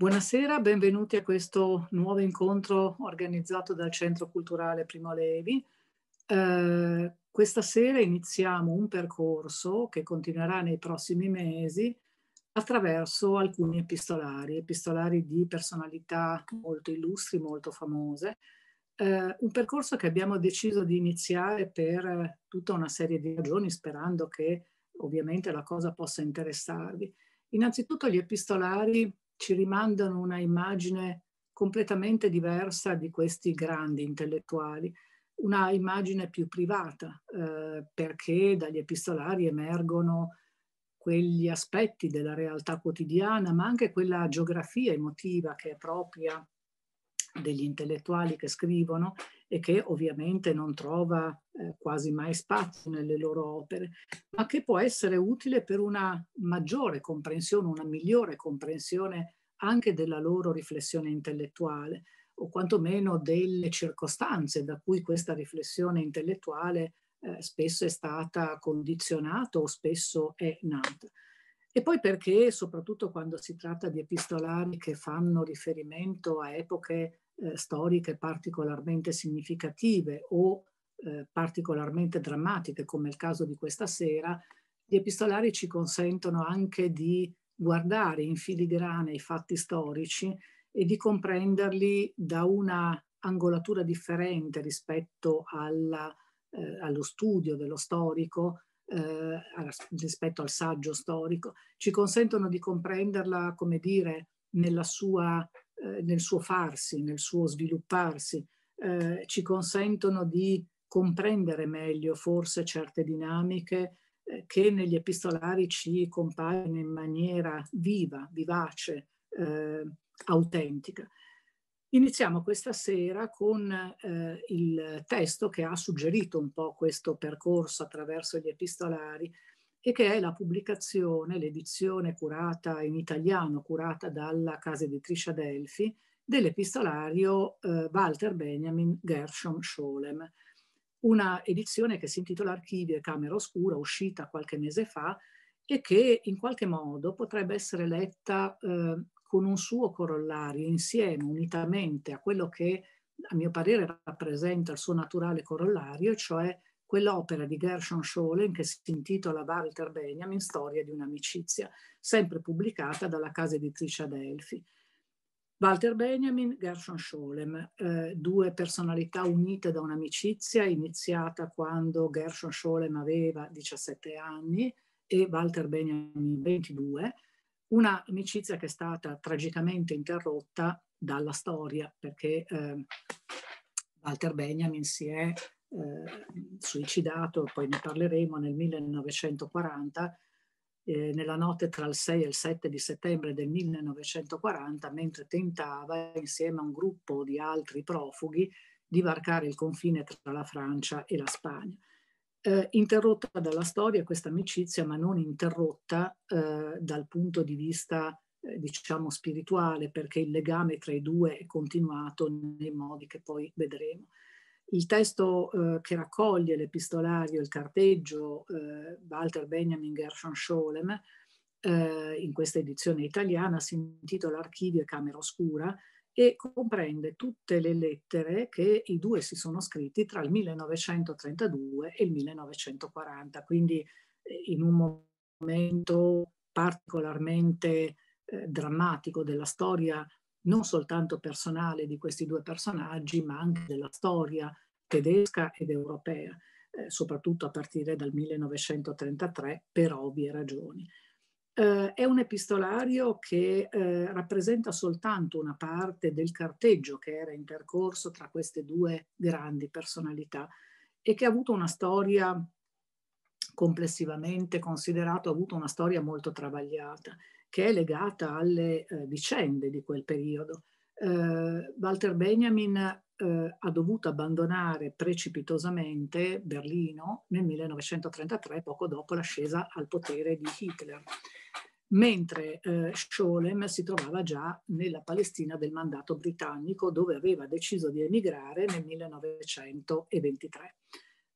Buonasera, benvenuti a questo nuovo incontro organizzato dal Centro Culturale Primo Levi. Eh, questa sera iniziamo un percorso che continuerà nei prossimi mesi attraverso alcuni epistolari, epistolari di personalità molto illustri, molto famose, Uh, un percorso che abbiamo deciso di iniziare per eh, tutta una serie di ragioni, sperando che ovviamente la cosa possa interessarvi. Innanzitutto gli epistolari ci rimandano una immagine completamente diversa di questi grandi intellettuali, una immagine più privata, eh, perché dagli epistolari emergono quegli aspetti della realtà quotidiana, ma anche quella geografia emotiva che è propria degli intellettuali che scrivono e che ovviamente non trova eh, quasi mai spazio nelle loro opere, ma che può essere utile per una maggiore comprensione, una migliore comprensione anche della loro riflessione intellettuale o quantomeno delle circostanze da cui questa riflessione intellettuale eh, spesso è stata condizionata o spesso è nata. E poi perché, soprattutto quando si tratta di epistolari che fanno riferimento a epoche eh, storiche particolarmente significative o eh, particolarmente drammatiche, come il caso di questa sera, gli epistolari ci consentono anche di guardare in filigrana i fatti storici e di comprenderli da una angolatura differente rispetto alla, eh, allo studio dello storico, eh, rispetto al saggio storico, ci consentono di comprenderla, come dire, nella sua eh, nel suo farsi, nel suo svilupparsi, eh, ci consentono di comprendere meglio forse certe dinamiche eh, che negli epistolari ci compaiono in maniera viva, vivace, eh, autentica. Iniziamo questa sera con eh, il testo che ha suggerito un po' questo percorso attraverso gli epistolari, e che è la pubblicazione, l'edizione curata in italiano, curata dalla casa editrice Adelphi, dell'epistolario eh, Walter Benjamin Gershom Scholem, una edizione che si intitola Archivio e Camera Oscura, uscita qualche mese fa e che in qualche modo potrebbe essere letta eh, con un suo corollario insieme, unitamente a quello che a mio parere rappresenta il suo naturale corollario, cioè quell'opera di Gershon Scholem che si intitola Walter Benjamin, Storia di un'amicizia, sempre pubblicata dalla casa editrice Adelphi. Walter Benjamin, Gershon Scholem, eh, due personalità unite da un'amicizia iniziata quando Gershon Scholem aveva 17 anni e Walter Benjamin 22, un'amicizia che è stata tragicamente interrotta dalla storia perché eh, Walter Benjamin si è eh, suicidato, poi ne parleremo, nel 1940, eh, nella notte tra il 6 e il 7 di settembre del 1940, mentre tentava, insieme a un gruppo di altri profughi, di varcare il confine tra la Francia e la Spagna. Eh, interrotta dalla storia questa amicizia, ma non interrotta eh, dal punto di vista, eh, diciamo, spirituale, perché il legame tra i due è continuato nei modi che poi vedremo. Il testo eh, che raccoglie l'epistolario, il carteggio eh, Walter Benjamin Gershon Scholem, eh, in questa edizione italiana, si intitola Archivio e Camera Oscura e comprende tutte le lettere che i due si sono scritti tra il 1932 e il 1940, quindi eh, in un momento particolarmente eh, drammatico della storia non soltanto personale di questi due personaggi, ma anche della storia tedesca ed europea, eh, soprattutto a partire dal 1933, per ovvie ragioni. Eh, è un epistolario che eh, rappresenta soltanto una parte del carteggio che era intercorso tra queste due grandi personalità e che ha avuto una storia complessivamente considerata, ha avuto una storia molto travagliata che è legata alle eh, vicende di quel periodo. Eh, Walter Benjamin eh, ha dovuto abbandonare precipitosamente Berlino nel 1933, poco dopo l'ascesa al potere di Hitler, mentre eh, Scholem si trovava già nella Palestina del mandato britannico, dove aveva deciso di emigrare nel 1923.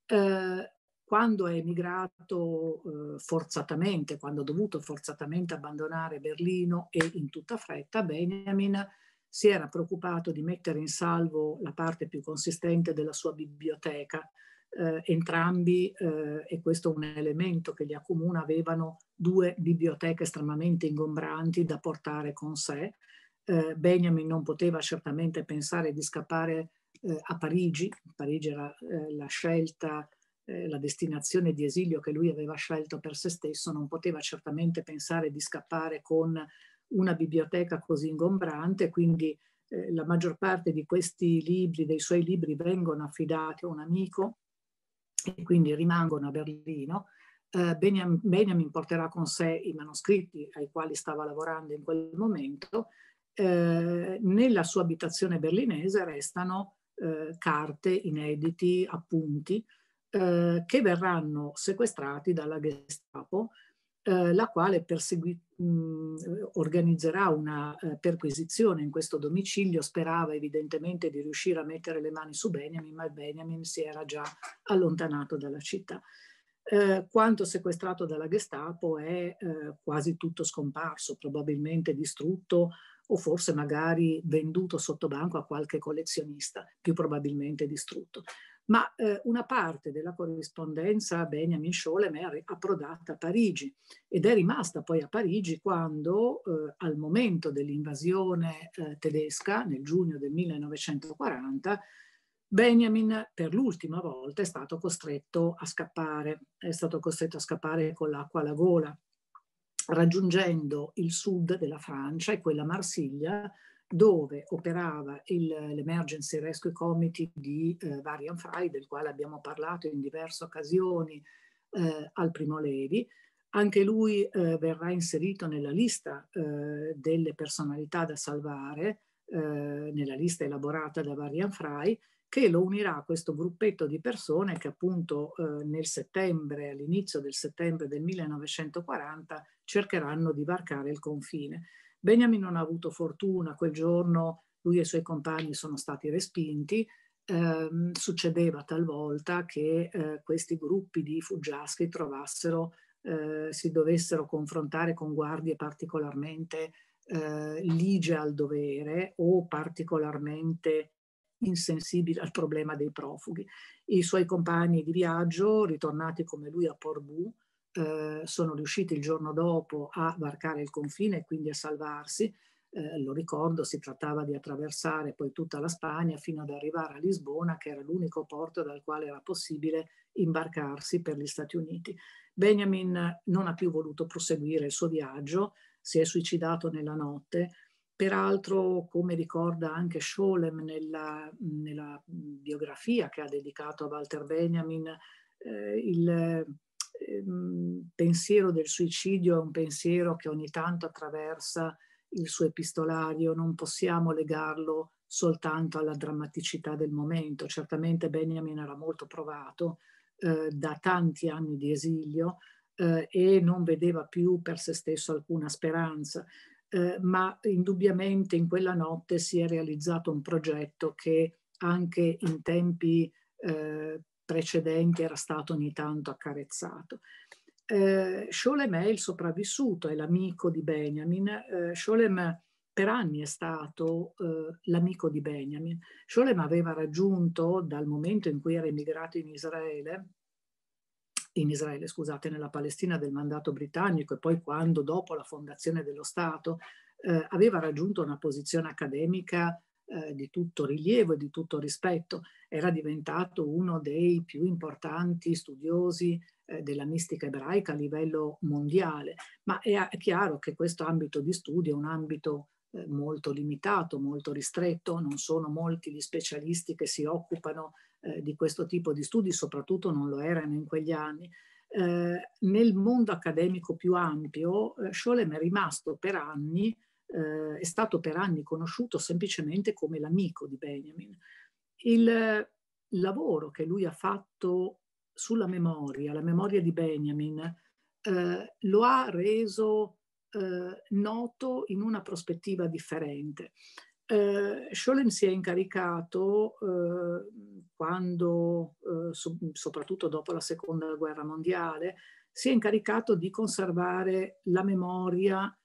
Eh, quando è emigrato eh, forzatamente, quando ha dovuto forzatamente abbandonare Berlino e in tutta fretta, Benjamin si era preoccupato di mettere in salvo la parte più consistente della sua biblioteca. Eh, entrambi, eh, e questo è un elemento che li accomuna, avevano due biblioteche estremamente ingombranti da portare con sé. Eh, Benjamin non poteva certamente pensare di scappare eh, a Parigi, Parigi era eh, la scelta eh, la destinazione di esilio che lui aveva scelto per se stesso, non poteva certamente pensare di scappare con una biblioteca così ingombrante, quindi eh, la maggior parte di questi libri, dei suoi libri, vengono affidati a un amico e quindi rimangono a Berlino. Eh, Benjamin, Benjamin porterà con sé i manoscritti ai quali stava lavorando in quel momento. Eh, nella sua abitazione berlinese restano eh, carte, inediti, appunti, eh, che verranno sequestrati dalla Gestapo, eh, la quale mh, mm, organizzerà una eh, perquisizione in questo domicilio, sperava evidentemente di riuscire a mettere le mani su Benjamin, ma Benjamin si era già allontanato dalla città. Eh, quanto sequestrato dalla Gestapo è eh, quasi tutto scomparso, probabilmente distrutto o forse magari venduto sotto banco a qualche collezionista, più probabilmente distrutto ma eh, una parte della corrispondenza Benjamin Scholem è approdata a Parigi ed è rimasta poi a Parigi quando eh, al momento dell'invasione eh, tedesca nel giugno del 1940 Benjamin per l'ultima volta è stato costretto a scappare, è stato costretto a scappare con l'acqua alla gola, raggiungendo il sud della Francia e quella Marsiglia dove operava l'Emergency Rescue Committee di eh, Varian Fry, del quale abbiamo parlato in diverse occasioni eh, al Primo Levi. Anche lui eh, verrà inserito nella lista eh, delle personalità da salvare, eh, nella lista elaborata da Varian Fry, che lo unirà a questo gruppetto di persone che appunto eh, nel settembre, all'inizio del settembre del 1940, cercheranno di varcare il confine. Benjamin non ha avuto fortuna, quel giorno lui e i suoi compagni sono stati respinti, eh, succedeva talvolta che eh, questi gruppi di fuggiaschi trovassero, eh, si dovessero confrontare con guardie particolarmente eh, ligie al dovere o particolarmente insensibili al problema dei profughi. I suoi compagni di viaggio, ritornati come lui a Porbu, eh, sono riusciti il giorno dopo a varcare il confine e quindi a salvarsi. Eh, lo ricordo, si trattava di attraversare poi tutta la Spagna fino ad arrivare a Lisbona, che era l'unico porto dal quale era possibile imbarcarsi per gli Stati Uniti. Benjamin non ha più voluto proseguire il suo viaggio, si è suicidato nella notte. Peraltro, come ricorda anche Scholem nella, nella biografia che ha dedicato a Walter Benjamin, eh, il, ehm, pensiero del suicidio è un pensiero che ogni tanto attraversa il suo epistolario, non possiamo legarlo soltanto alla drammaticità del momento. Certamente Benjamin era molto provato eh, da tanti anni di esilio eh, e non vedeva più per se stesso alcuna speranza, eh, ma indubbiamente in quella notte si è realizzato un progetto che anche in tempi eh, precedente era stato ogni tanto accarezzato. Eh, Sholem è il sopravvissuto, è l'amico di Benjamin. Eh, Sholem per anni è stato eh, l'amico di Benjamin. Sholem aveva raggiunto dal momento in cui era emigrato in Israele, in Israele, scusate, nella Palestina del mandato britannico e poi quando dopo la fondazione dello Stato eh, aveva raggiunto una posizione accademica eh, di tutto rilievo e di tutto rispetto, era diventato uno dei più importanti studiosi eh, della mistica ebraica a livello mondiale, ma è, chiaro che questo ambito di studio è un ambito eh, molto limitato, molto ristretto, non sono molti gli specialisti che si occupano eh, di questo tipo di studi, soprattutto non lo erano in quegli anni. Eh, nel mondo accademico più ampio, eh, Scholem è rimasto per anni eh, è stato per anni conosciuto semplicemente come l'amico di Benjamin. Il lavoro che lui ha fatto sulla memoria, la memoria di Benjamin, eh, lo ha reso eh, noto in una prospettiva differente. Eh, Scholem si è incaricato eh, quando, eh, so, soprattutto dopo la seconda guerra mondiale, si è incaricato di conservare la memoria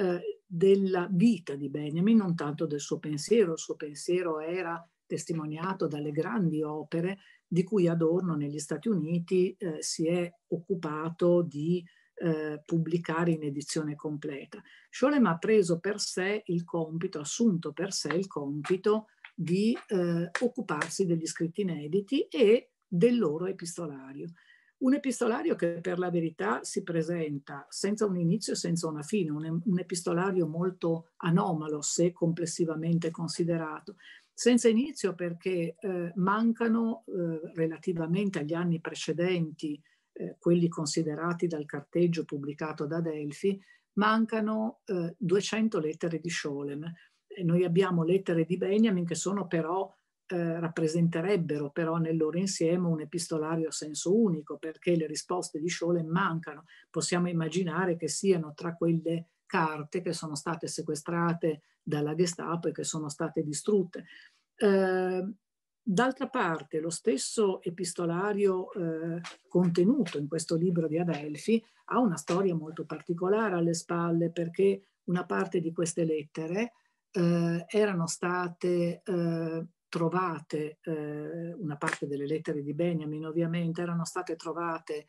eh, della vita di Benjamin, non tanto del suo pensiero. Il suo pensiero era testimoniato dalle grandi opere di cui Adorno negli Stati Uniti eh, si è occupato di eh, pubblicare in edizione completa. Scholem ha preso per sé il compito, assunto per sé il compito di eh, occuparsi degli scritti inediti e del loro epistolario. Un epistolario che per la verità si presenta senza un inizio e senza una fine, un, un epistolario molto anomalo se complessivamente considerato, senza inizio perché eh, mancano eh, relativamente agli anni precedenti, eh, quelli considerati dal carteggio pubblicato da Delfi, mancano 200 eh, lettere di Scholem. noi abbiamo lettere di Benjamin che sono però eh, rappresenterebbero però nel loro insieme un epistolario a senso unico, perché le risposte di Scholem mancano. Possiamo immaginare che siano tra quelle carte che sono state sequestrate dalla Gestapo e che sono state distrutte. Eh, d'altra parte, lo stesso epistolario eh, contenuto in questo libro di Adelphi ha una storia molto particolare alle spalle perché una parte di queste lettere eh, erano state eh, trovate, eh, una parte delle lettere di Benjamin ovviamente, erano state trovate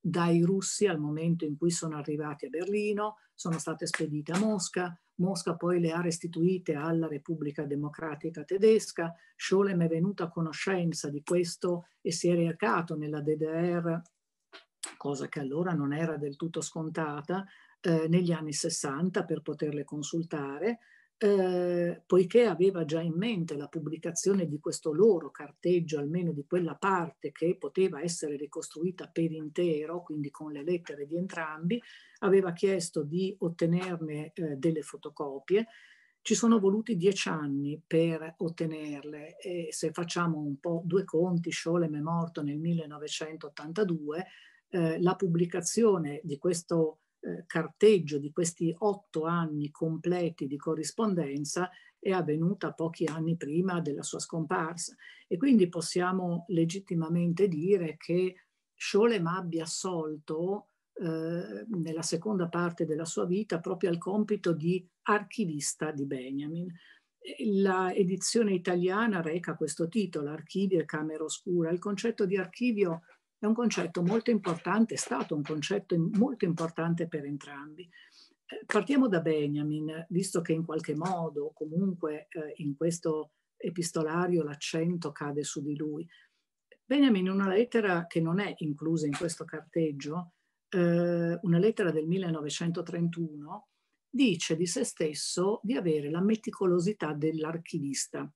dai russi al momento in cui sono arrivati a Berlino, sono state spedite a Mosca, Mosca poi le ha restituite alla Repubblica Democratica Tedesca, Scholem è venuto a conoscenza di questo e si è recato nella DDR, cosa che allora non era del tutto scontata, eh, negli anni 60 per poterle consultare, eh, poiché aveva già in mente la pubblicazione di questo loro carteggio, almeno di quella parte che poteva essere ricostruita per intero, quindi con le lettere di entrambi, aveva chiesto di ottenerne eh, delle fotocopie. Ci sono voluti dieci anni per ottenerle e se facciamo un po' due conti, Scholem è morto nel 1982, eh, la pubblicazione di questo eh, carteggio di questi otto anni completi di corrispondenza è avvenuta pochi anni prima della sua scomparsa e quindi possiamo legittimamente dire che Scholem abbia assolto eh, nella seconda parte della sua vita proprio al compito di archivista di Benjamin. La edizione italiana reca questo titolo, Archivio e Camera Oscura. Il concetto di archivio è un concetto molto importante, è stato un concetto molto importante per entrambi. Eh, partiamo da Benjamin, visto che in qualche modo, comunque eh, in questo epistolario, l'accento cade su di lui. Benjamin, in una lettera che non è inclusa in questo carteggio, eh, una lettera del 1931, dice di se stesso di avere la meticolosità dell'archivista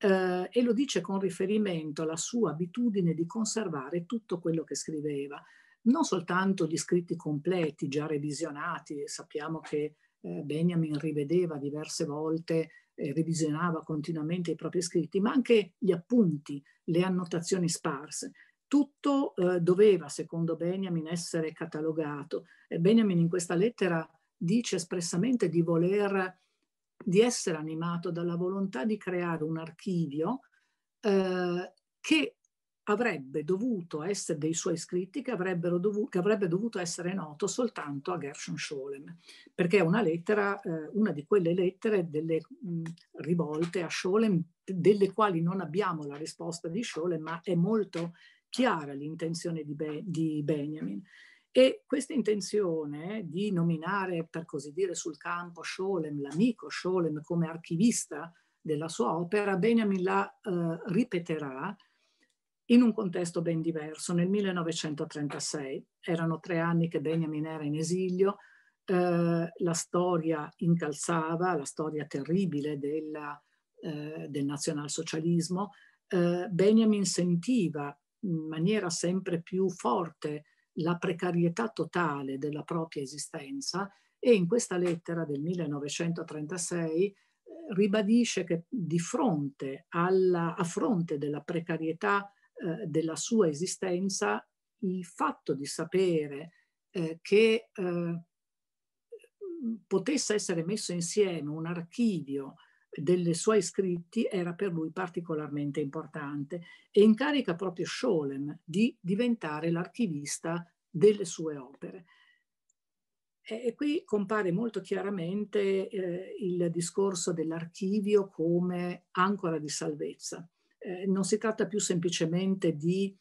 eh, e lo dice con riferimento alla sua abitudine di conservare tutto quello che scriveva, non soltanto gli scritti completi, già revisionati, sappiamo che eh, Benjamin rivedeva diverse volte, eh, revisionava continuamente i propri scritti, ma anche gli appunti, le annotazioni sparse. Tutto eh, doveva, secondo Benjamin, essere catalogato. Benjamin in questa lettera dice espressamente di voler di essere animato dalla volontà di creare un archivio eh, che avrebbe dovuto essere dei suoi scritti che, dovuto, che, avrebbe dovuto essere noto soltanto a Gershon Scholem, perché è una lettera, eh, una di quelle lettere delle mh, mm, rivolte a Scholem, delle quali non abbiamo la risposta di Scholem, ma è molto chiara l'intenzione di, Be di Benjamin. E questa intenzione di nominare, per così dire, sul campo Scholem, l'amico Scholem come archivista della sua opera, Benjamin la eh, ripeterà in un contesto ben diverso. Nel 1936, erano tre anni che Benjamin era in esilio, eh, la storia incalzava, la storia terribile della, eh, del nazionalsocialismo, eh, Benjamin sentiva in maniera sempre più forte la precarietà totale della propria esistenza e in questa lettera del 1936 eh, ribadisce che di fronte alla, a fronte della precarietà eh, della sua esistenza, il fatto di sapere eh, che eh, potesse essere messo insieme un archivio delle suoi scritti era per lui particolarmente importante e incarica proprio Scholem di diventare l'archivista delle sue opere. E qui compare molto chiaramente eh, il discorso dell'archivio come ancora di salvezza. Eh, non si tratta più semplicemente di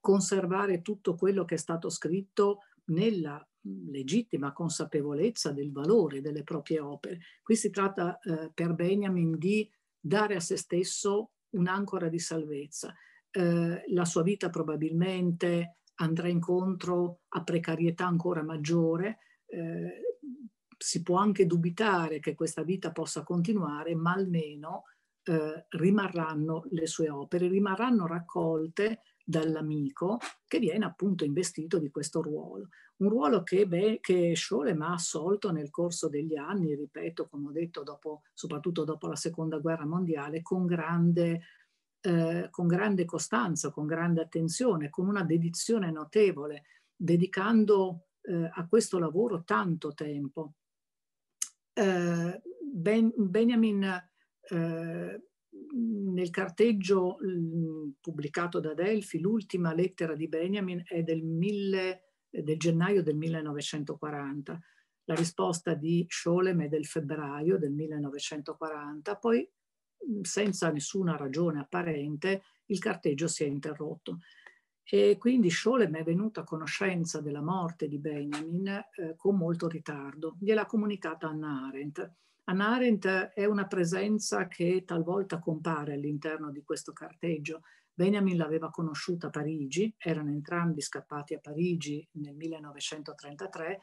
conservare tutto quello che è stato scritto nella legittima consapevolezza del valore delle proprie opere. Qui si tratta eh, per Benjamin di dare a se stesso un'ancora di salvezza. Eh, la sua vita probabilmente andrà incontro a precarietà ancora maggiore, eh, si può anche dubitare che questa vita possa continuare, ma almeno eh, rimarranno le sue opere, rimarranno raccolte dall'amico che viene appunto investito di questo ruolo. Un ruolo che, beh, che Scholem ha assolto nel corso degli anni, ripeto, come ho detto, dopo, soprattutto dopo la seconda guerra mondiale, con grande, eh, con grande costanza, con grande attenzione, con una dedizione notevole, dedicando eh, a questo lavoro tanto tempo. Eh, ben, Benjamin eh, nel carteggio pubblicato da Delphi, l'ultima lettera di Benjamin è del, mille, eh, del gennaio del 1940, la risposta di Scholem è del febbraio del 1940, poi senza nessuna ragione apparente il carteggio si è interrotto. E quindi Scholem è venuto a conoscenza della morte di Benjamin eh, con molto ritardo, gliel'ha comunicata Anna Arendt Anna Arendt è una presenza che talvolta compare all'interno di questo carteggio. Benjamin l'aveva conosciuta a Parigi, erano entrambi scappati a Parigi nel 1933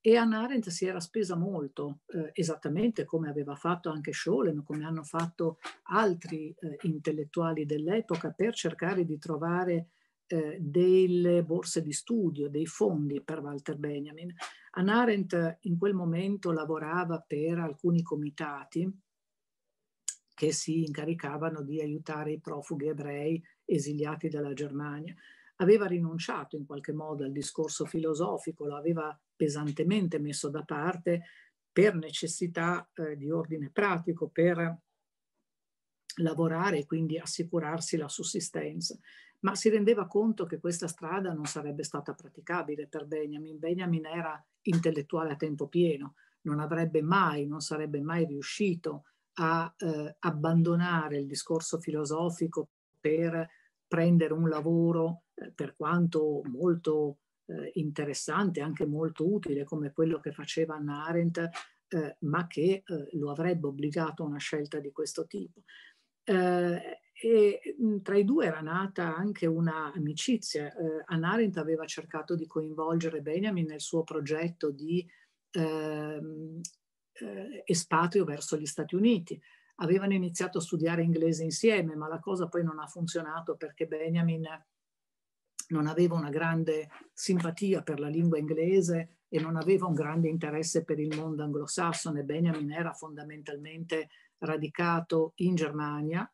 e Anna Arendt si era spesa molto, eh, esattamente come aveva fatto anche Scholem, come hanno fatto altri eh, intellettuali dell'epoca, per cercare di trovare eh, delle borse di studio, dei fondi per Walter Benjamin. Anna Arendt in quel momento lavorava per alcuni comitati che si incaricavano di aiutare i profughi ebrei esiliati dalla Germania. Aveva rinunciato in qualche modo al discorso filosofico, lo aveva pesantemente messo da parte per necessità eh, di ordine pratico, per lavorare e quindi assicurarsi la sussistenza ma si rendeva conto che questa strada non sarebbe stata praticabile per Benjamin. Benjamin era intellettuale a tempo pieno, non avrebbe mai, non sarebbe mai riuscito a eh, abbandonare il discorso filosofico per prendere un lavoro, eh, per quanto molto eh, interessante, anche molto utile, come quello che faceva Anna Arendt, eh, ma che eh, lo avrebbe obbligato a una scelta di questo tipo. Eh, e mm, tra i due era nata anche un'amicizia. Eh, Anna Arendt aveva cercato di coinvolgere Benjamin nel suo progetto di eh, eh, espatrio verso gli Stati Uniti. Avevano iniziato a studiare inglese insieme, ma la cosa poi non ha funzionato perché Benjamin non aveva una grande simpatia per la lingua inglese e non aveva un grande interesse per il mondo anglosassone. Benjamin era fondamentalmente radicato in Germania,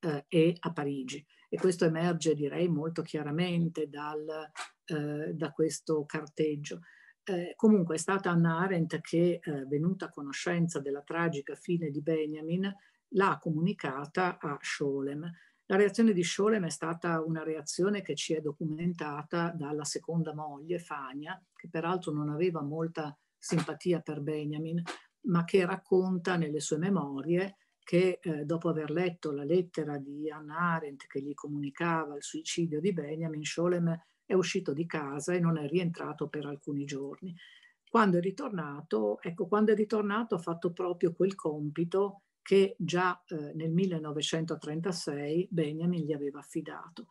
eh, e a Parigi. E questo emerge, direi, molto chiaramente dal, eh, da questo carteggio. Eh, comunque è stata Anna Arendt che, eh, venuta a conoscenza della tragica fine di Benjamin, l'ha comunicata a Scholem. La reazione di Scholem è stata una reazione che ci è documentata dalla seconda moglie, Fania, che peraltro non aveva molta simpatia per Benjamin, ma che racconta nelle sue memorie che eh, dopo aver letto la lettera di Anna Arendt che gli comunicava il suicidio di Benjamin, Scholem è uscito di casa e non è rientrato per alcuni giorni. Quando è ritornato, ecco, quando è ritornato ha fatto proprio quel compito che già eh, nel 1936 Benjamin gli aveva affidato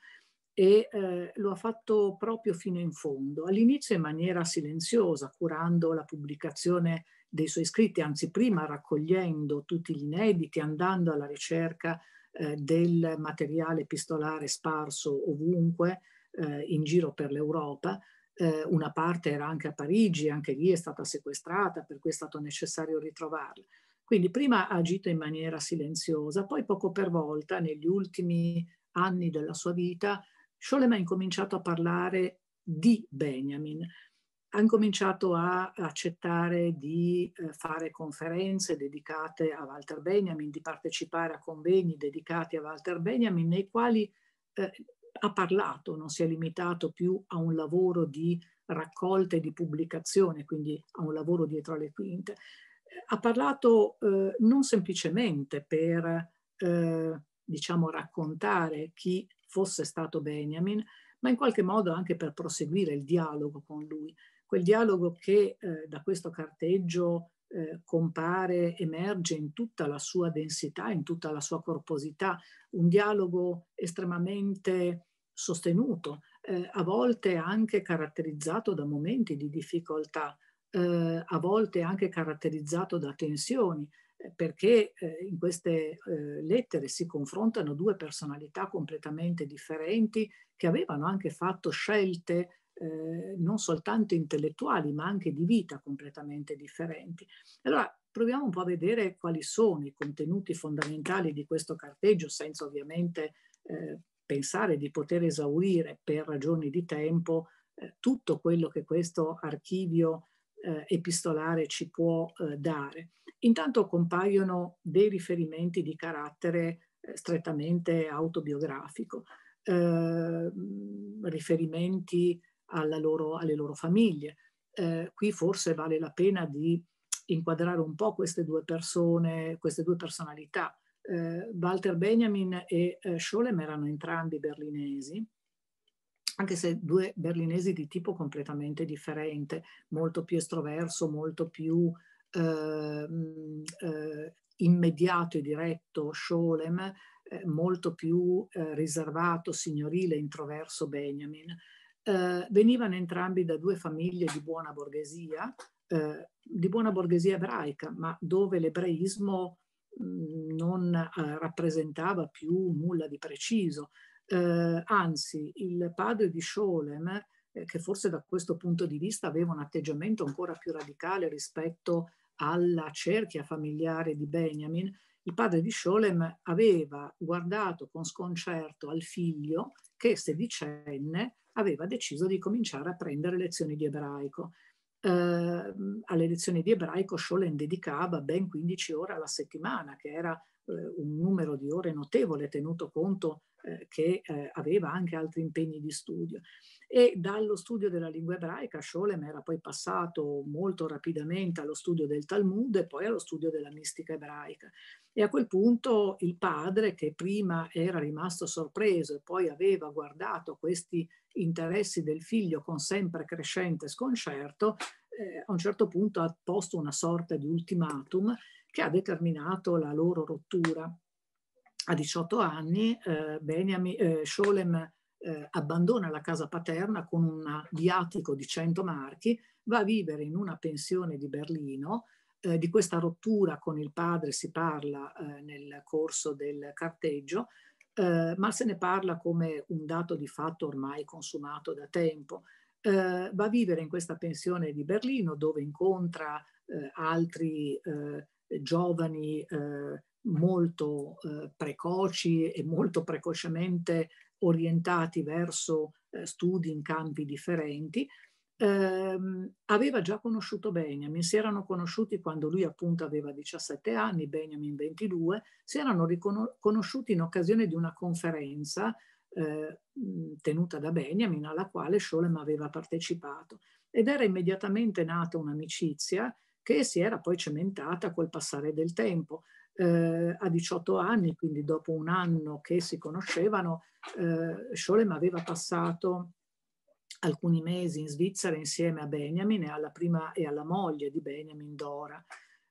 e eh, lo ha fatto proprio fino in fondo, all'inizio in maniera silenziosa, curando la pubblicazione dei suoi scritti, anzi prima raccogliendo tutti gli inediti, andando alla ricerca eh, del materiale epistolare sparso ovunque eh, in giro per l'Europa. Eh, una parte era anche a Parigi, anche lì è stata sequestrata, per cui è stato necessario ritrovarla. Quindi prima ha agito in maniera silenziosa, poi poco per volta, negli ultimi anni della sua vita, Scholem ha incominciato a parlare di Benjamin, hanno cominciato a accettare di eh, fare conferenze dedicate a Walter Benjamin, di partecipare a convegni dedicati a Walter Benjamin, nei quali eh, ha parlato, non si è limitato più a un lavoro di raccolta e di pubblicazione, quindi a un lavoro dietro le quinte. Ha parlato eh, non semplicemente per, eh, diciamo, raccontare chi fosse stato Benjamin, ma in qualche modo anche per proseguire il dialogo con lui quel dialogo che eh, da questo carteggio eh, compare, emerge in tutta la sua densità, in tutta la sua corposità, un dialogo estremamente sostenuto, eh, a volte anche caratterizzato da momenti di difficoltà, eh, a volte anche caratterizzato da tensioni, eh, perché eh, in queste eh, lettere si confrontano due personalità completamente differenti che avevano anche fatto scelte eh, non soltanto intellettuali, ma anche di vita completamente differenti. Allora, proviamo un po' a vedere quali sono i contenuti fondamentali di questo carteggio, senza ovviamente eh, pensare di poter esaurire per ragioni di tempo eh, tutto quello che questo archivio eh, epistolare ci può eh, dare. Intanto compaiono dei riferimenti di carattere eh, strettamente autobiografico, riferimenti loro, alle loro famiglie. Eh, qui forse vale la pena di inquadrare un po' queste due persone, queste due personalità. Eh, Walter Benjamin e eh, Scholem erano entrambi berlinesi, anche se due berlinesi di tipo completamente differente, molto più estroverso, molto più eh, mm, eh immediato e diretto Scholem, eh, molto più eh, riservato, signorile, introverso Benjamin eh, venivano entrambi da due famiglie di buona borghesia, eh, di buona borghesia ebraica, ma dove l'ebraismo mh, mm, non eh, rappresentava più nulla di preciso. Eh, anzi, il padre di Scholem, eh, che forse da questo punto di vista aveva un atteggiamento ancora più radicale rispetto alla cerchia familiare di Benjamin, il padre di Scholem aveva guardato con sconcerto al figlio che sedicenne aveva deciso di cominciare a prendere lezioni di ebraico. Eh, alle lezioni di ebraico Scholen dedicava ben 15 ore alla settimana, che era eh, un numero di ore notevole tenuto conto eh, che eh, aveva anche altri impegni di studio. E dallo studio della lingua ebraica Scholem era poi passato molto rapidamente allo studio del Talmud e poi allo studio della mistica ebraica. E a quel punto il padre, che prima era rimasto sorpreso e poi aveva guardato questi interessi del figlio con sempre crescente sconcerto, eh, a un certo punto ha posto una sorta di ultimatum che ha determinato la loro rottura. A 18 anni eh, Benjamin, eh, Scholem eh, abbandona la casa paterna con un viatico di 100 marchi, va a vivere in una pensione di Berlino eh, di questa rottura con il padre si parla eh, nel corso del carteggio, eh, ma se ne parla come un dato di fatto ormai consumato da tempo. Eh, va a vivere in questa pensione di Berlino dove incontra eh, altri eh, giovani molto precoci e molto precocemente orientati verso studi in campi differenti ehm, aveva già conosciuto Benjamin, si erano conosciuti quando lui appunto aveva 17 anni, Benjamin 22, si erano riconosciuti in occasione di una conferenza eh, tenuta da Benjamin alla quale Scholem aveva partecipato ed era immediatamente nata un'amicizia che si era poi cementata col passare del tempo. Eh, a 18 anni, quindi dopo un anno che si conoscevano, eh, Scholem aveva passato alcuni mesi in Svizzera insieme a Benjamin e alla, prima, e alla moglie di Benjamin, Dora.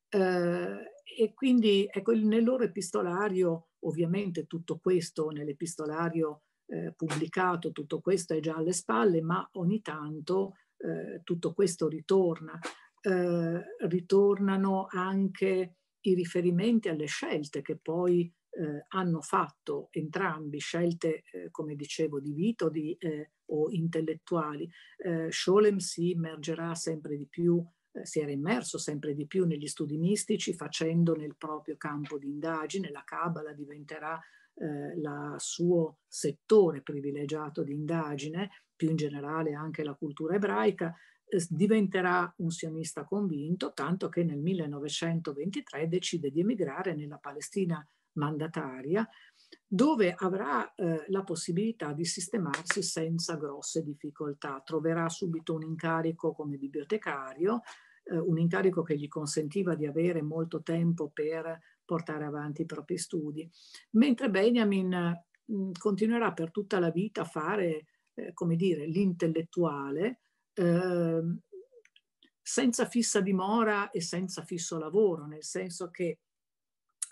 Eh, e quindi ecco, nel loro epistolario, ovviamente tutto questo nell'epistolario eh, pubblicato, tutto questo è già alle spalle, ma ogni tanto eh, tutto questo ritorna. Eh, ritornano anche i riferimenti alle scelte che poi eh, hanno fatto entrambi scelte, eh, come dicevo, di vita di, eh, o intellettuali. Eh, Scholem si immergerà sempre di più, eh, si era immerso sempre di più negli studi mistici, facendo nel proprio campo di indagine, la Cabala diventerà il eh, suo settore privilegiato di indagine, più in generale anche la cultura ebraica, eh, diventerà un sionista convinto, tanto che nel 1923 decide di emigrare nella Palestina mandataria, dove avrà eh, la possibilità di sistemarsi senza grosse difficoltà. Troverà subito un incarico come bibliotecario, eh, un incarico che gli consentiva di avere molto tempo per portare avanti i propri studi, mentre Benjamin mh, mm, continuerà per tutta la vita a fare, eh, come dire, l'intellettuale, ehm, senza fissa dimora e senza fisso lavoro, nel senso che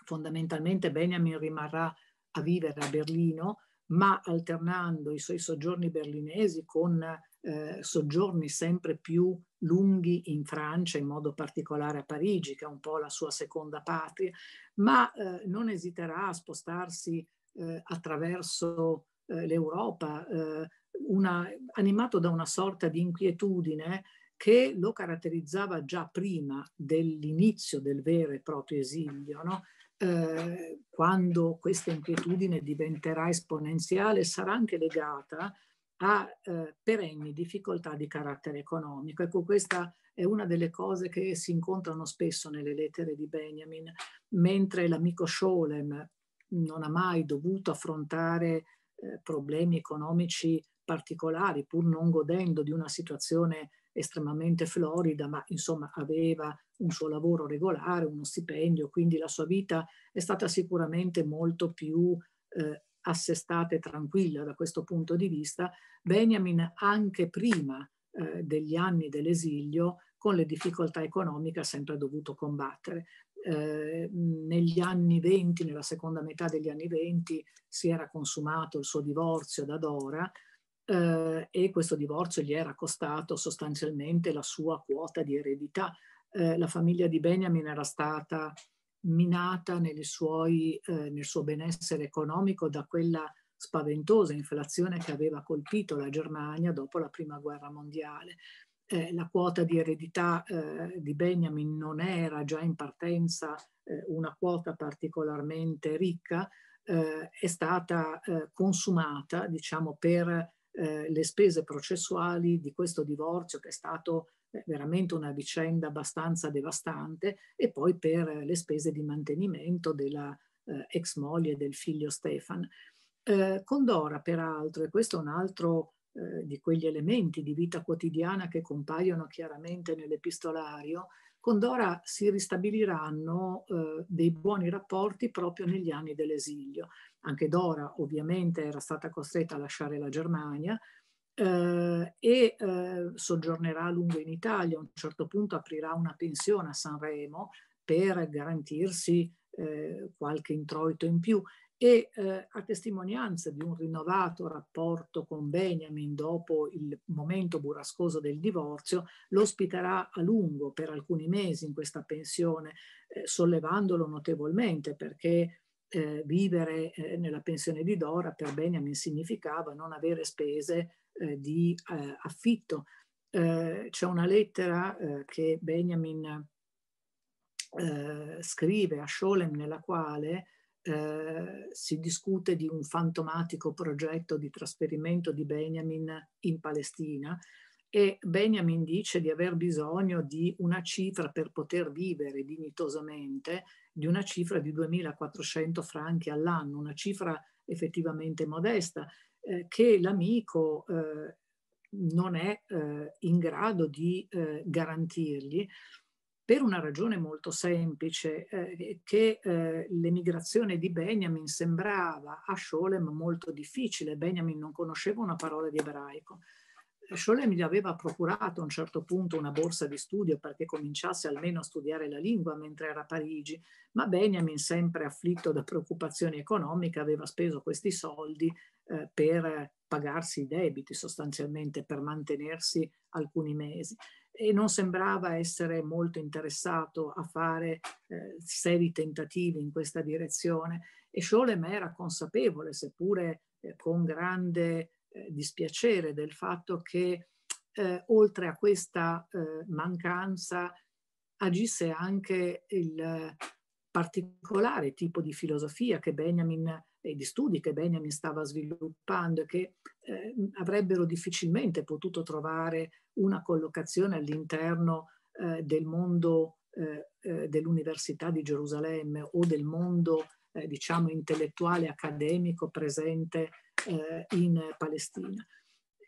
Fondamentalmente Benjamin rimarrà a vivere a Berlino, ma alternando i suoi soggiorni berlinesi con eh, soggiorni sempre più lunghi in Francia, in modo particolare a Parigi, che è un po' la sua seconda patria, ma eh, non esiterà a spostarsi eh, attraverso eh, l'Europa, eh, una, animato da una sorta di inquietudine che lo caratterizzava già prima dell'inizio del vero e proprio esilio, no? Eh, quando questa inquietudine diventerà esponenziale, sarà anche legata a eh, perenni difficoltà di carattere economico. Ecco, questa è una delle cose che si incontrano spesso nelle lettere di Benjamin, mentre l'amico Scholem non ha mai dovuto affrontare eh, problemi economici particolari, pur non godendo di una situazione estremamente florida, ma insomma aveva un suo lavoro regolare, uno stipendio, quindi la sua vita è stata sicuramente molto più eh, assestata e tranquilla da questo punto di vista. Benjamin anche prima eh, degli anni dell'esilio con le difficoltà economiche ha sempre dovuto combattere. Eh, negli anni 20, nella seconda metà degli anni 20, si era consumato il suo divorzio da Dora, Uh, eh, e questo divorzio gli era costato sostanzialmente la sua quota di eredità, eh, la famiglia di Benjamin era stata minata suoi, eh, nel suo benessere economico da quella spaventosa inflazione che aveva colpito la Germania dopo la Prima Guerra Mondiale. Eh, la quota di eredità eh, di Benjamin non era già in partenza eh, una quota particolarmente ricca, eh, è stata consumata diciamo, per le spese processuali di questo divorzio che è stato veramente una vicenda abbastanza devastante, e poi per eh, le spese di mantenimento della eh, ex moglie del figlio Stefan. Eh, Condora, peraltro, e questo è un altro eh, di quegli elementi di vita quotidiana che compaiono chiaramente nell'epistolario, Condora si ristabiliranno eh, dei buoni rapporti proprio negli anni dell'esilio. Anche Dora ovviamente era stata costretta a lasciare la Germania, eh, e eh, soggiornerà a lungo in Italia, a un certo punto aprirà una pensione a Sanremo per garantirsi eh, qualche introito in più e ehm, a testimonianza di un rinnovato rapporto con Benjamin dopo il momento burrascoso del divorzio, lo ospiterà a lungo per alcuni mesi in questa pensione, ehm, sollevandolo notevolmente perché eh, vivere eh, nella pensione di Dora per Benjamin significava non avere spese eh, di eh, affitto. Eh, c'è una lettera eh, che Benjamin eh, scrive a Scholem nella quale si discute di un fantomatico progetto di trasferimento di Benjamin in Palestina e Benjamin dice di aver bisogno di una cifra per poter vivere dignitosamente, di una cifra di 2.400 franchi all'anno, una cifra effettivamente modesta. Eh, che l'amico eh, non è eh, in grado di eh, garantirgli per una ragione molto semplice, eh, che l'emigrazione di Benjamin sembrava a Scholem molto difficile. Benjamin non conosceva una parola di ebraico. Scholem gli aveva procurato a un certo punto una borsa di studio perché cominciasse almeno a studiare la lingua mentre era a Parigi, ma Benjamin, sempre afflitto da preoccupazioni economiche, aveva speso questi soldi eh, per pagarsi i debiti sostanzialmente, per mantenersi alcuni mesi e non sembrava essere molto interessato a fare eh, seri tentativi in questa direzione e Scholem era consapevole, seppure eh, con grande eh, dispiacere, del fatto che eh, oltre a questa eh, mancanza agisse anche il particolare tipo di filosofia che Benjamin e di studi che Benjamin stava sviluppando e che eh, avrebbero difficilmente potuto trovare una collocazione all'interno eh, del mondo eh, eh dell'Università di Gerusalemme o del mondo eh, diciamo intellettuale accademico presente eh, in Palestina.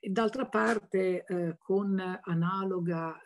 D'altra parte con analoga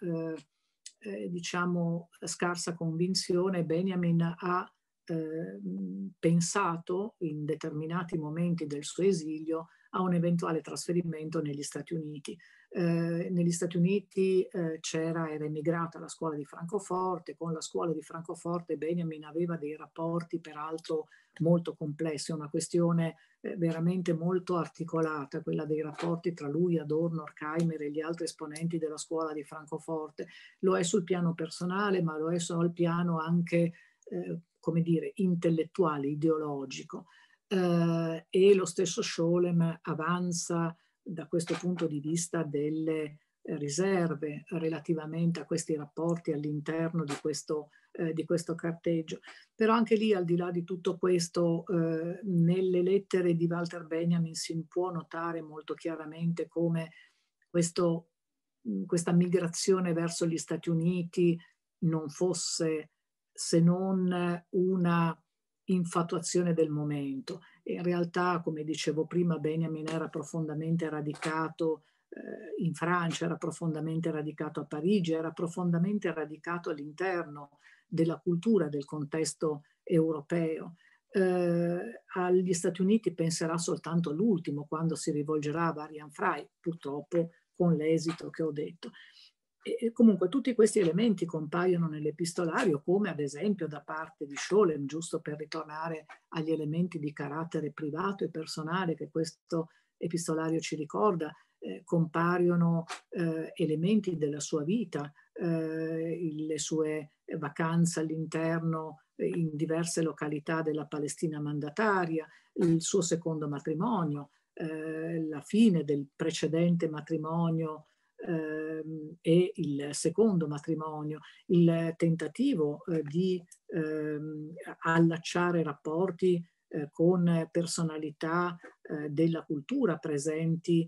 diciamo scarsa convinzione Benjamin ha Ehm, pensato in determinati momenti del suo esilio a un eventuale trasferimento negli Stati Uniti. Eh, negli Stati Uniti eh, c'era, era emigrata alla scuola di Francoforte, con la scuola di Francoforte Benjamin aveva dei rapporti peraltro molto complessi, una questione eh, veramente molto articolata, quella dei rapporti tra lui, Adorno, Horkheimer e gli altri esponenti della scuola di Francoforte. Lo è sul piano personale, ma lo è sul piano anche eh, come dire, intellettuale, ideologico. Eh, e lo stesso Scholem avanza da questo punto di vista delle riserve relativamente a questi rapporti all'interno di, eh, di questo, carteggio. Però anche lì, al di là di tutto questo, eh, nelle lettere di Walter Benjamin si può notare molto chiaramente come questo, questa migrazione verso gli Stati Uniti non fosse se non una infatuazione del momento. In realtà, come dicevo prima, Benjamin era profondamente radicato eh, in Francia, era profondamente radicato a Parigi, era profondamente radicato all'interno della cultura, del contesto europeo. Eh, agli Stati Uniti penserà soltanto l'ultimo quando si rivolgerà a Varian Fry, purtroppo con l'esito che ho detto. E comunque tutti questi elementi compaiono nell'epistolario, come ad esempio da parte di Scholem, giusto per ritornare agli elementi di carattere privato e personale che questo epistolario ci ricorda, eh, compaiono eh, elementi della sua vita, eh, le sue vacanze all'interno eh, in diverse località della Palestina mandataria, il suo secondo matrimonio, eh, la fine del precedente matrimonio Ehm, e il secondo matrimonio, il tentativo eh, di ehm, allacciare rapporti eh, con personalità eh, della cultura presenti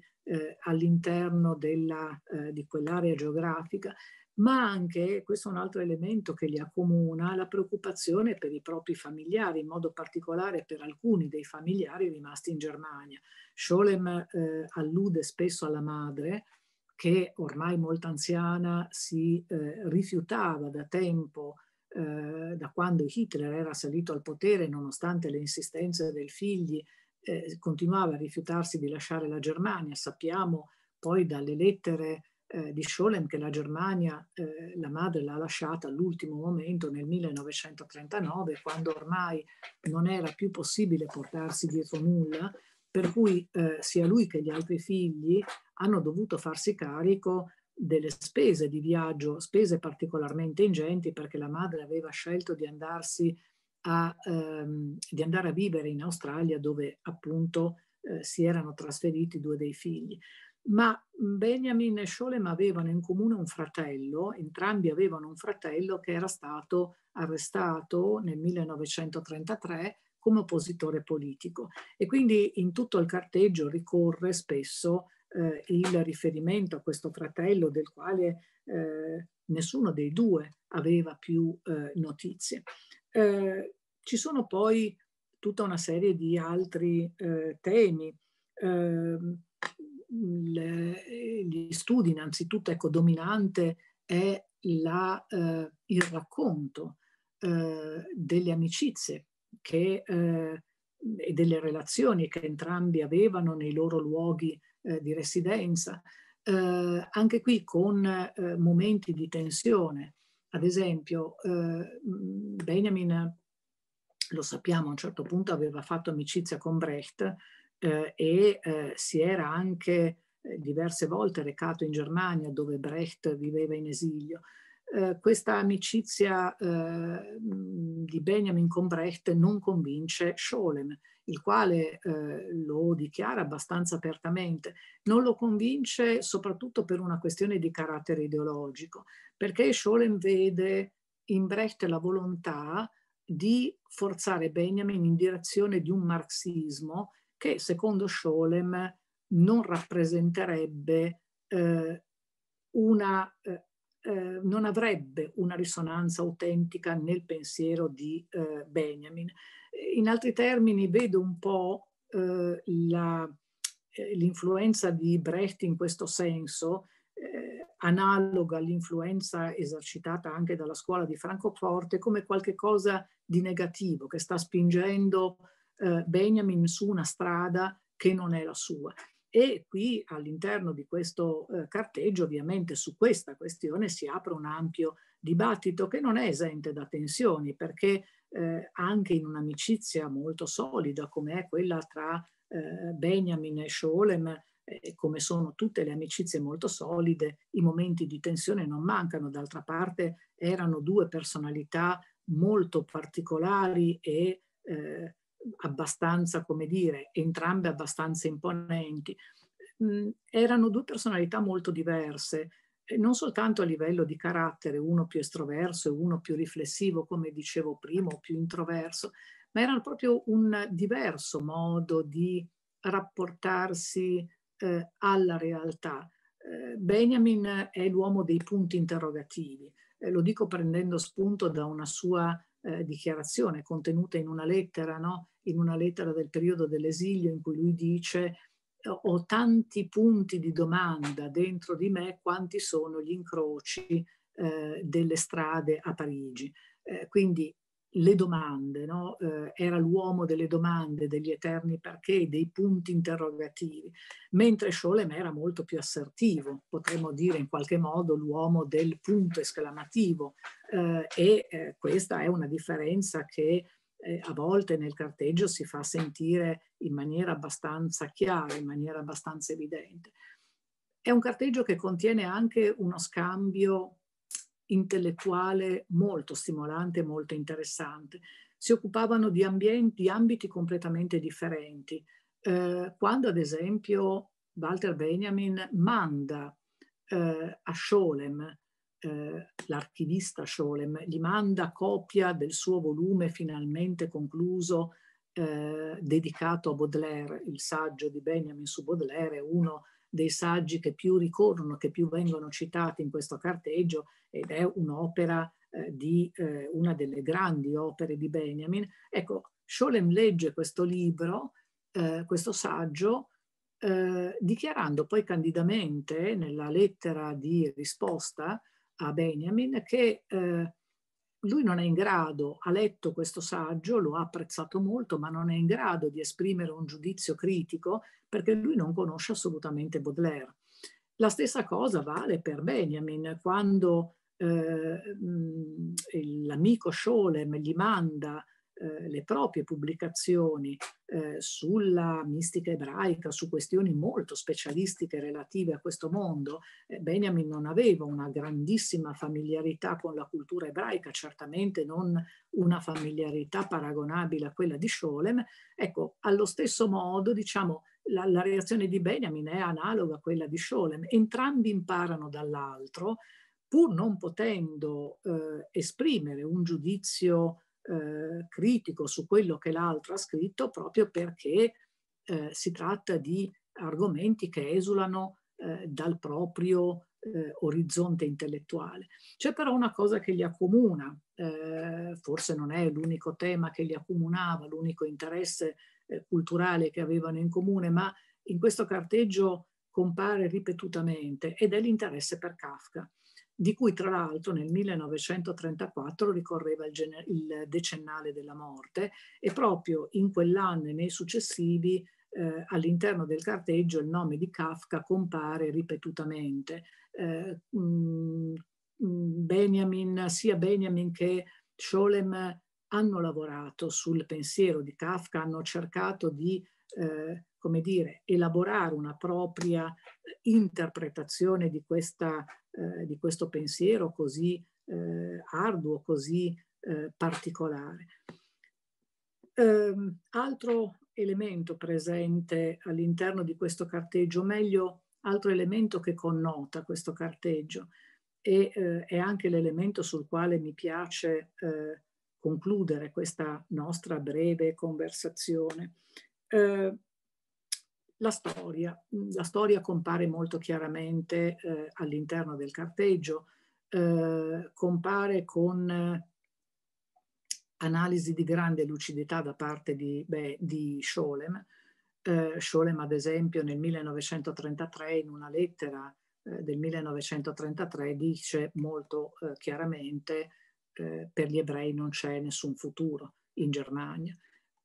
all'interno di quell'area geografica, ma anche, questo è un altro elemento che li accomuna, la preoccupazione per i propri familiari, in modo particolare per alcuni dei familiari rimasti in Germania. Scholem eh, allude spesso alla madre, che ormai molto anziana si eh, rifiutava da tempo, eh, da quando Hitler era salito al potere, nonostante le insistenze dei figli, eh, continuava a rifiutarsi di lasciare la Germania. Sappiamo poi dalle lettere eh, di Scholem che la Germania, eh, la madre l'ha lasciata all'ultimo momento nel 1939, quando ormai non era più possibile portarsi dietro nulla per cui eh, sia lui che gli altri figli hanno dovuto farsi carico delle spese di viaggio, spese particolarmente ingenti perché la madre aveva scelto di andarsi a, ehm, di andare a vivere in Australia dove appunto eh, si erano trasferiti due dei figli. Ma Benjamin e Scholem avevano in comune un fratello, entrambi avevano un fratello che era stato arrestato nel 1933 come oppositore politico e quindi in tutto il carteggio ricorre spesso eh, il riferimento a questo fratello del quale eh, nessuno dei due aveva più eh, notizie. Eh, ci sono poi tutta una serie di altri eh, temi. Ehm, Le, gli studi, innanzitutto, ecco, dominante è la, eh, il racconto delle amicizie che, eh, e delle relazioni che entrambi avevano nei loro luoghi eh, di residenza, eh, anche qui con eh, momenti di tensione. Ad esempio, eh, Benjamin, lo sappiamo, a un certo punto aveva fatto amicizia con Brecht e si era anche diverse volte recato in Germania dove Brecht viveva in esilio. Eh, questa amicizia eh, di Benjamin con Brecht non convince Scholem, il quale eh, lo dichiara abbastanza apertamente. Non lo convince soprattutto per una questione di carattere ideologico, perché Scholem vede in Brecht la volontà di forzare Benjamin in direzione di un marxismo che, secondo Scholem, non rappresenterebbe eh, una eh, eh, non avrebbe una risonanza autentica nel pensiero di eh, Benjamin. Eh, in altri termini, vedo un po' eh, eh l'influenza di Brecht in questo senso, analoga all'influenza esercitata anche dalla scuola di Francoforte, come qualcosa di negativo che sta spingendo Benjamin su una strada che non è la sua e qui all'interno di questo eh, carteggio ovviamente su questa questione si apre un ampio dibattito che non è esente da tensioni perché eh, anche in un'amicizia molto solida come è quella tra eh, Benjamin e Scholem eh, come sono tutte le amicizie molto solide, i momenti di tensione non mancano. D'altra parte erano due personalità molto particolari e eh, abbastanza, come dire, entrambe abbastanza imponenti, mh, mm, erano due personalità molto diverse, non soltanto a livello di carattere, uno più estroverso e uno più riflessivo, come dicevo prima, o più introverso, ma era proprio un diverso modo di rapportarsi eh, alla realtà. Eh, Benjamin è l'uomo dei punti interrogativi, eh, lo dico prendendo spunto da una sua eh, dichiarazione contenuta in una lettera, no? in una lettera del periodo dell'esilio in cui lui dice ho tanti punti di domanda dentro di me quanti sono gli incroci eh, delle strade a Parigi. Eh, quindi le domande, no? eh, era l'uomo delle domande, degli eterni perché, dei punti interrogativi, mentre Scholem era molto più assertivo, potremmo dire in qualche modo l'uomo del punto esclamativo eh, e eh, questa è una differenza che eh, a volte nel carteggio si fa sentire in maniera abbastanza chiara, in maniera abbastanza evidente. È un carteggio che contiene anche uno scambio intellettuale molto stimolante, molto interessante. Si occupavano di, ambienti, di ambiti completamente differenti. Eh, quando ad esempio Walter Benjamin manda eh, a Scholem eh, l'archivista Scholem gli manda copia del suo volume finalmente concluso eh, dedicato a Baudelaire, il saggio di Benjamin su Baudelaire, uno dei saggi che più ricorrono, che più vengono citati in questo carteggio ed è un'opera eh, di eh, una delle grandi opere di Benjamin. Ecco, Scholem legge questo libro, eh, questo saggio, eh, dichiarando poi candidamente nella lettera di risposta a Benjamin che eh, lui non è in grado, ha letto questo saggio, lo ha apprezzato molto, ma non è in grado di esprimere un giudizio critico perché lui non conosce assolutamente Baudelaire. La stessa cosa vale per Benjamin quando eh, mm, l'amico Scholem gli manda eh, le proprie pubblicazioni eh, sulla mistica ebraica, su questioni molto specialistiche relative a questo mondo, eh, Benjamin non aveva una grandissima familiarità con la cultura ebraica, certamente non una familiarità paragonabile a quella di Scholem. Ecco, allo stesso modo, diciamo, la, la reazione di Benjamin è analoga a quella di Scholem. Entrambi imparano dall'altro, pur non potendo eh, esprimere un giudizio eh, critico su quello che l'altro ha scritto proprio perché eh, si tratta di argomenti che esulano eh, dal proprio eh, orizzonte intellettuale. C'è però una cosa che li accomuna, eh, forse non è l'unico tema che li accomunava, l'unico interesse eh, culturale che avevano in comune, ma in questo carteggio compare ripetutamente ed è l'interesse per Kafka di cui tra l'altro nel 1934 ricorreva il, il, decennale della morte e proprio in quell'anno e nei successivi eh, all'interno del carteggio il nome di Kafka compare ripetutamente. Eh, mh, mm, mm, Benjamin, sia Benjamin che Scholem hanno lavorato sul pensiero di Kafka, hanno cercato di eh, come dire, elaborare una propria eh, interpretazione di, questa, eh, di questo pensiero così eh, arduo, così eh, particolare. Ehm, altro elemento presente all'interno di questo carteggio, meglio altro elemento che connota questo carteggio e eh, è anche l'elemento sul quale mi piace eh, concludere questa nostra breve conversazione. Eh, la storia. Mm, la storia compare molto chiaramente eh, all'interno del carteggio, eh, compare con eh, analisi di grande lucidità da parte di, beh, di Scholem. Eh, Scholem, ad esempio, nel 1933, in una lettera eh, del 1933, dice molto eh, chiaramente per gli ebrei non c'è nessun futuro in Germania.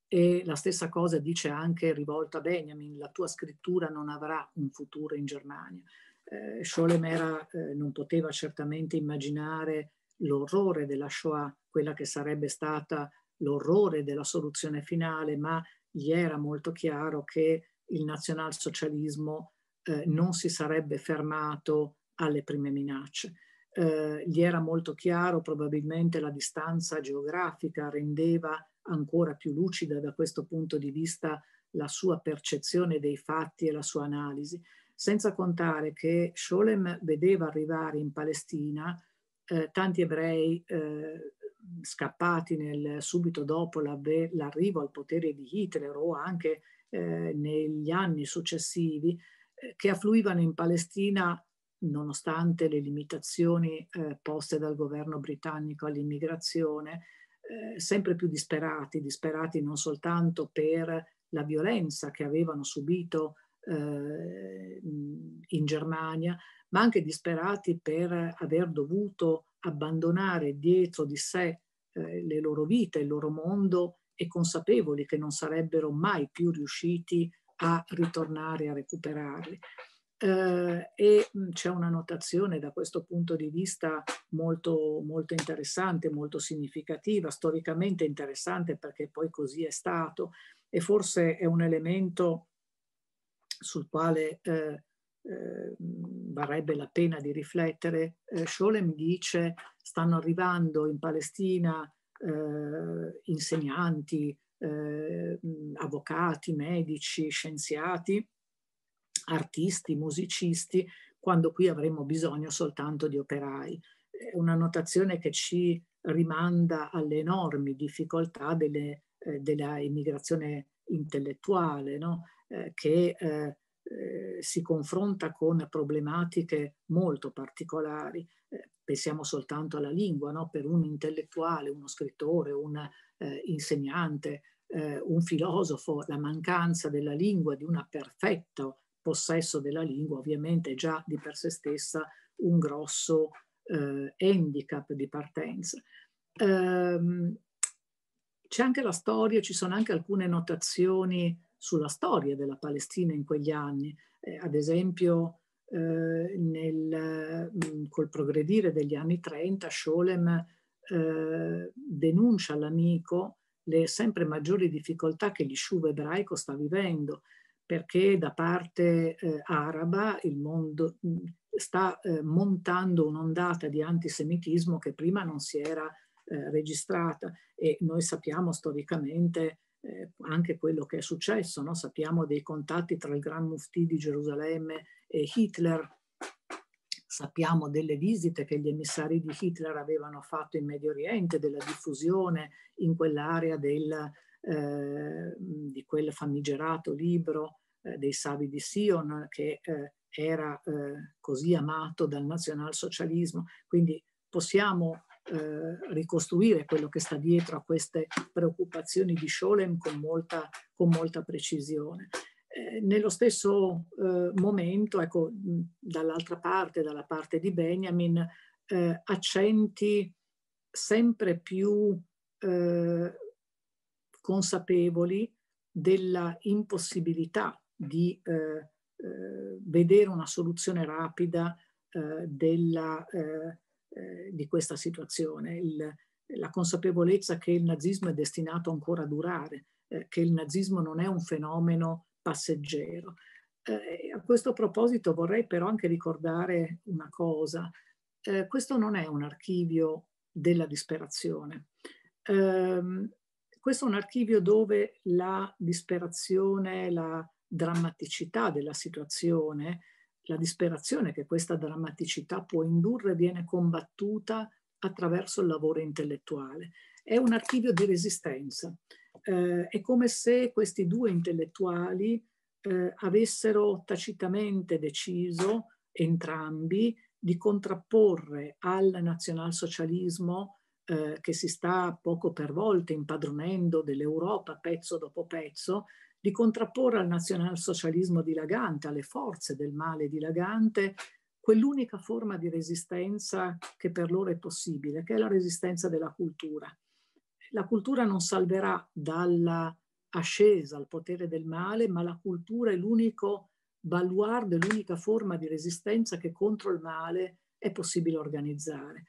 E la stessa cosa dice anche rivolta a Benjamin, la tua scrittura non avrà un futuro in Germania. Eh, Scholem era, eh, non poteva certamente immaginare l'orrore della Shoah, quella che sarebbe stata l'orrore della soluzione finale, ma gli era molto chiaro che il nazionalsocialismo eh, non si sarebbe fermato alle prime minacce. Eh, gli era molto chiaro, probabilmente la distanza geografica rendeva ancora più lucida da questo punto di vista la sua percezione dei fatti e la sua analisi, senza contare che Scholem vedeva arrivare in Palestina eh, tanti ebrei eh, scappati nel, subito dopo l'arrivo al potere di Hitler o anche eh, negli anni successivi, eh, che affluivano in Palestina nonostante le limitazioni eh, poste dal governo britannico all'immigrazione, eh, sempre più disperati, disperati non soltanto per la violenza che avevano subito eh, in Germania, ma anche disperati per aver dovuto abbandonare dietro di sé eh, le loro vite, il loro mondo e consapevoli che non sarebbero mai più riusciti a ritornare a recuperarli eh, e c'è una notazione da questo punto di vista molto, molto interessante, molto significativa, storicamente interessante perché poi così è stato e forse è un elemento sul quale eh, eh, varrebbe la pena di riflettere. Eh, Scholem dice stanno arrivando in Palestina eh, insegnanti, eh, avvocati, medici, scienziati artisti, musicisti, quando qui avremmo bisogno soltanto di operai. È una notazione che ci rimanda alle enormi difficoltà delle, eh, della immigrazione intellettuale, no? eh, che eh, eh, si confronta con problematiche molto particolari. Eh, pensiamo soltanto alla lingua, no? per un intellettuale, uno scrittore, un eh, insegnante, un filosofo, la mancanza della lingua, di una perfetta possesso della lingua ovviamente già di per sé stessa un grosso eh, handicap di partenza. Ehm, c'è anche la storia, ci sono anche alcune notazioni sulla storia della Palestina in quegli anni, eh, ad esempio eh, nel, mh, mm, col progredire degli anni 30 Scholem eh, denuncia all'amico le sempre maggiori difficoltà che gli sciuve ebraico sta vivendo perché da parte eh, araba il mondo sta eh, montando un'ondata di antisemitismo che prima non si era eh, registrata e noi sappiamo storicamente eh, anche quello che è successo, no? sappiamo dei contatti tra il Gran Mufti di Gerusalemme e Hitler, sappiamo delle visite che gli emissari di Hitler avevano fatto in Medio Oriente, della diffusione in quell'area del, Ehm, di quel famigerato libro eh, dei Savi di Sion che eh, era eh, così amato dal nazionalsocialismo. Quindi possiamo eh, ricostruire quello che sta dietro a queste preoccupazioni di Scholem con molta, con molta precisione. Eh, nello stesso momento, ecco, dall'altra parte, dalla parte di Benjamin, accenti sempre più eh, consapevoli della impossibilità di eh, eh, vedere una soluzione rapida eh, della, eh, eh, di questa situazione, il, la consapevolezza che il nazismo è destinato ancora a durare, eh, che il nazismo non è un fenomeno passeggero. a questo proposito vorrei però anche ricordare una cosa, questo non è un archivio della disperazione. Um, questo è un archivio dove la disperazione, la drammaticità della situazione, la disperazione che questa drammaticità può indurre viene combattuta attraverso il lavoro intellettuale. È un archivio di resistenza. Eh, è come se questi due intellettuali eh, avessero tacitamente deciso, entrambi, di contrapporre al nazionalsocialismo eh, che si sta poco per volta impadronendo dell'Europa pezzo dopo pezzo, di contrapporre al nazionalsocialismo dilagante, alle forze del male dilagante, quell'unica forma di resistenza che per loro è possibile, che è la resistenza della cultura. La cultura non salverà dall'ascesa al potere del male, ma la cultura è l'unico baluardo, l'unica forma di resistenza che contro il male è possibile organizzare.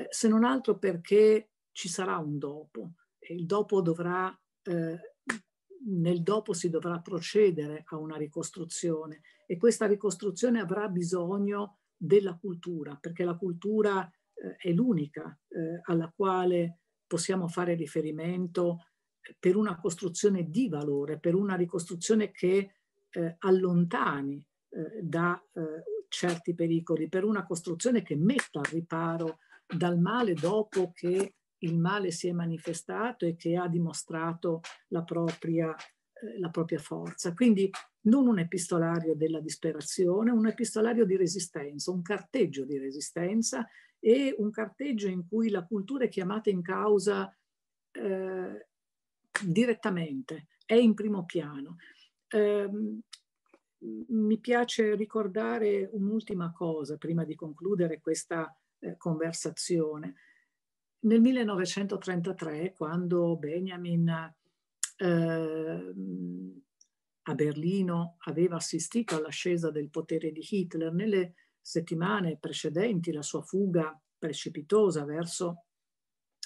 Eh, se non altro perché ci sarà un dopo e il dopo dovrà, eh, nel dopo si dovrà procedere a una ricostruzione e questa ricostruzione avrà bisogno della cultura, perché la cultura eh, è l'unica eh, alla quale possiamo fare riferimento per una costruzione di valore, per una ricostruzione che eh, allontani da certi pericoli, per una costruzione che metta al riparo dal male dopo che il male si è manifestato e che ha dimostrato la propria, eh, la propria forza. Quindi non un epistolario della disperazione, un epistolario di resistenza, un carteggio di resistenza e un carteggio in cui la cultura è chiamata in causa eh, direttamente, è in primo piano. Eh, mi piace ricordare un'ultima cosa prima di concludere questa eh, conversazione. Nel 1933, quando Benjamin eh, a Berlino aveva assistito all'ascesa del potere di Hitler, nelle settimane precedenti la sua fuga precipitosa verso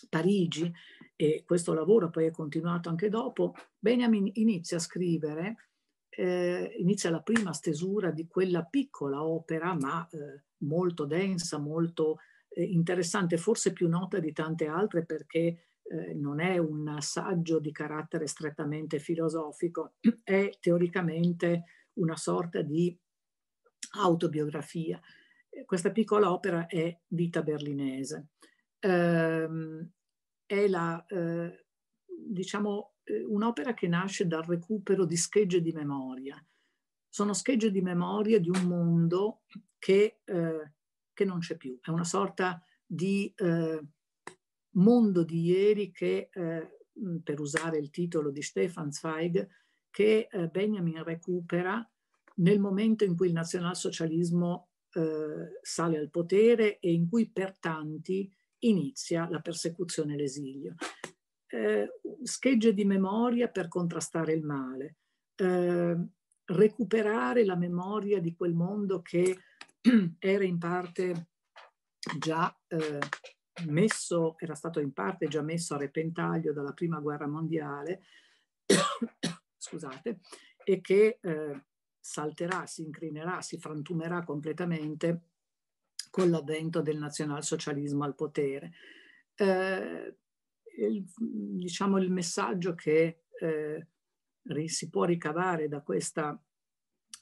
Parigi, e questo lavoro poi è continuato anche dopo, Benjamin inizia a scrivere, eh, inizia la prima stesura di quella piccola opera, ma eh, molto densa, molto eh, interessante, forse più nota di tante altre perché eh, non è un saggio di carattere strettamente filosofico, è teoricamente una sorta di autobiografia. Questa piccola opera è Vita berlinese. Eh, è la, eh, diciamo, eh, un'opera che nasce dal recupero di schegge di memoria. Sono schegge di memoria di un mondo che, eh, che non c'è più. È una sorta di eh, mondo di ieri che, eh, per usare il titolo di Stefan Zweig, che eh, Benjamin recupera nel momento in cui il nazionalsocialismo eh, sale al potere e in cui per tanti inizia la persecuzione e l'esilio. Eh, schegge di memoria per contrastare il male, eh, recuperare la memoria di quel mondo che era in parte già eh, messo, era stato in parte già messo a repentaglio dalla prima guerra mondiale, scusate, e che eh, salterà, si incrinerà, si frantumerà completamente con l'avvento del nazionalsocialismo al potere. Eh, il, diciamo il messaggio che eh, si può ricavare da questa,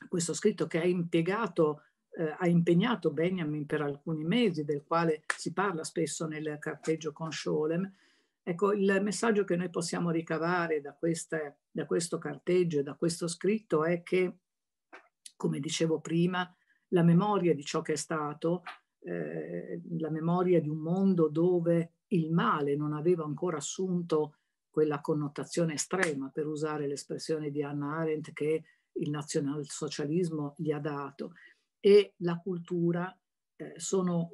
questo scritto che ha impiegato eh, ha impegnato Benjamin per alcuni mesi, del quale si parla spesso nel carteggio con Scholem. Ecco, il messaggio che noi possiamo ricavare da, questa, da questo carteggio e da questo scritto è che, come dicevo prima, la memoria di ciò che è stato, eh, la memoria di un mondo dove il male non aveva ancora assunto quella connotazione estrema, per usare l'espressione di Hannah Arendt, che il nazionalsocialismo gli ha dato e la cultura eh, sono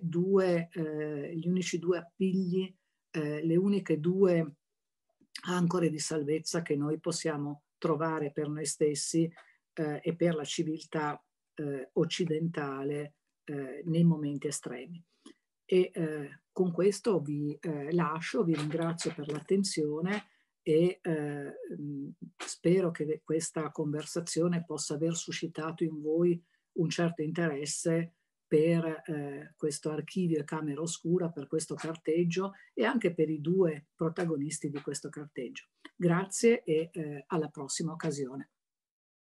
due, eh, gli unici due appigli, eh, le uniche due ancore di salvezza che noi possiamo trovare per noi stessi eh, e per la civiltà eh, occidentale eh, nei momenti estremi. E con questo vi lascio, vi ringrazio per l'attenzione e eh, spero che questa conversazione possa aver suscitato in voi un certo interesse per eh, questo archivio e camera oscura, per questo carteggio e anche per i due protagonisti di questo carteggio. Grazie e eh, alla prossima occasione.